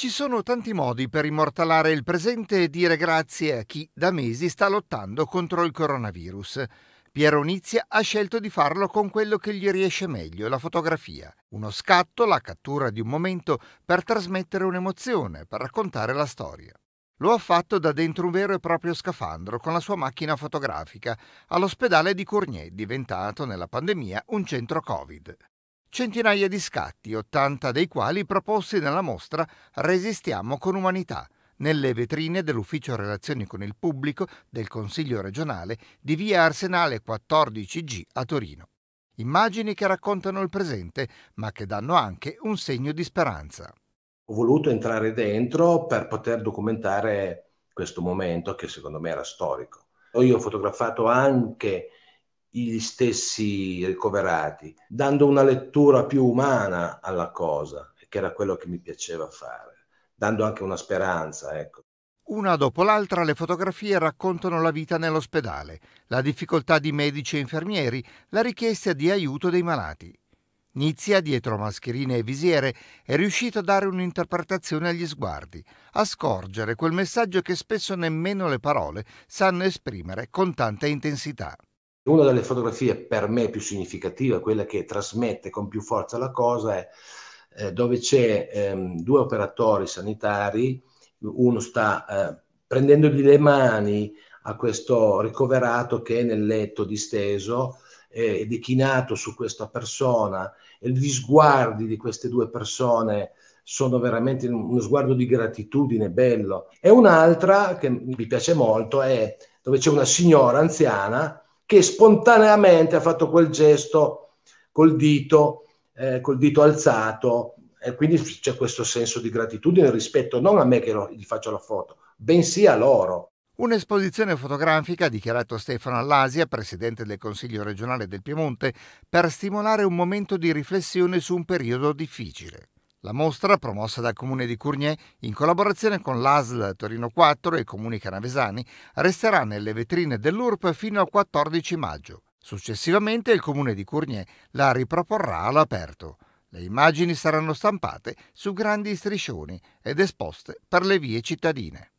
Ci sono tanti modi per immortalare il presente e dire grazie a chi da mesi sta lottando contro il coronavirus. Piero Nizia ha scelto di farlo con quello che gli riesce meglio, la fotografia. Uno scatto, la cattura di un momento per trasmettere un'emozione, per raccontare la storia. Lo ha fatto da dentro un vero e proprio scafandro con la sua macchina fotografica all'ospedale di Cournier, diventato nella pandemia un centro Covid. Centinaia di scatti, 80 dei quali proposti nella mostra Resistiamo con umanità, nelle vetrine dell'Ufficio Relazioni con il Pubblico del Consiglio regionale di via Arsenale 14G a Torino. Immagini che raccontano il presente, ma che danno anche un segno di speranza. Ho voluto entrare dentro per poter documentare questo momento che secondo me era storico. Io ho fotografato anche gli stessi ricoverati, dando una lettura più umana alla cosa, che era quello che mi piaceva fare, dando anche una speranza. Ecco. Una dopo l'altra le fotografie raccontano la vita nell'ospedale, la difficoltà di medici e infermieri, la richiesta di aiuto dei malati. Nizia, dietro mascherine e visiere, è riuscita a dare un'interpretazione agli sguardi, a scorgere quel messaggio che spesso nemmeno le parole sanno esprimere con tanta intensità. Una delle fotografie per me più significative, quella che trasmette con più forza la cosa, è eh, dove c'è ehm, due operatori sanitari, uno sta eh, prendendogli le mani a questo ricoverato che è nel letto disteso eh, ed è chinato su questa persona e gli sguardi di queste due persone sono veramente uno sguardo di gratitudine bello. E un'altra che mi piace molto è dove c'è una signora anziana che spontaneamente ha fatto quel gesto col dito, eh, col dito alzato e quindi c'è questo senso di gratitudine rispetto non a me che lo, gli faccio la foto, bensì a loro. Un'esposizione fotografica, ha dichiarato Stefano Allasia, presidente del Consiglio regionale del Piemonte, per stimolare un momento di riflessione su un periodo difficile. La mostra, promossa dal comune di Cournier in collaborazione con l'ASL Torino 4 e Comuni Canavesani, resterà nelle vetrine dell'URP fino al 14 maggio. Successivamente il comune di Cournier la riproporrà all'aperto. Le immagini saranno stampate su grandi striscioni ed esposte per le vie cittadine.